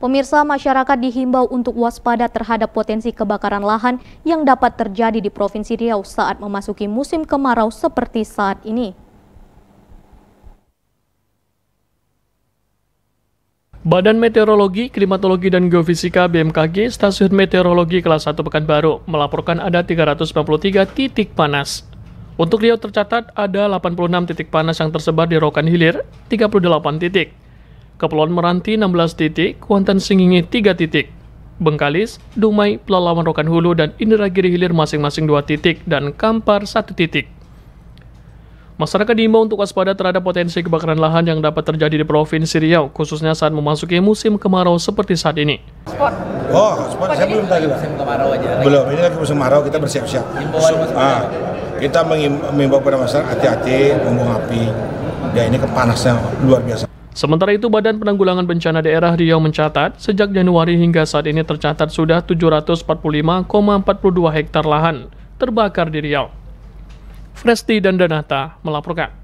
Pemirsa masyarakat dihimbau untuk waspada terhadap potensi kebakaran lahan yang dapat terjadi di Provinsi Riau saat memasuki musim kemarau seperti saat ini. Badan Meteorologi, Klimatologi, dan Geofisika BMKG Stasiun Meteorologi Kelas 1 Pekanbaru melaporkan ada 393 titik panas. Untuk Riau tercatat ada 86 titik panas yang tersebar di Rokan Hilir, 38 titik. Kepulauan Meranti 16 titik, Kuantan Singingi 3 titik, Bengkalis, Dumai, Pelalawan Rokan Hulu, dan Indragiri Hilir masing-masing 2 titik, dan Kampar 1 titik. Masyarakat diimbau untuk waspada terhadap potensi kebakaran lahan yang dapat terjadi di Provinsi Riau, khususnya saat memasuki musim kemarau seperti saat ini. Oh, sport, saya belum tadi. Musim kemarau aja. Lagi. Belum, ini lagi musim kemarau, kita bersiap-siap. So, ah, kita mengimbau pada masyarakat hati-hati, umum api. Ya ini kepanasnya luar biasa. Sementara itu, Badan Penanggulangan Bencana Daerah Riau mencatat, sejak Januari hingga saat ini tercatat sudah 745,42 hektar lahan terbakar di Riau. Fresti dan Danata melaporkan.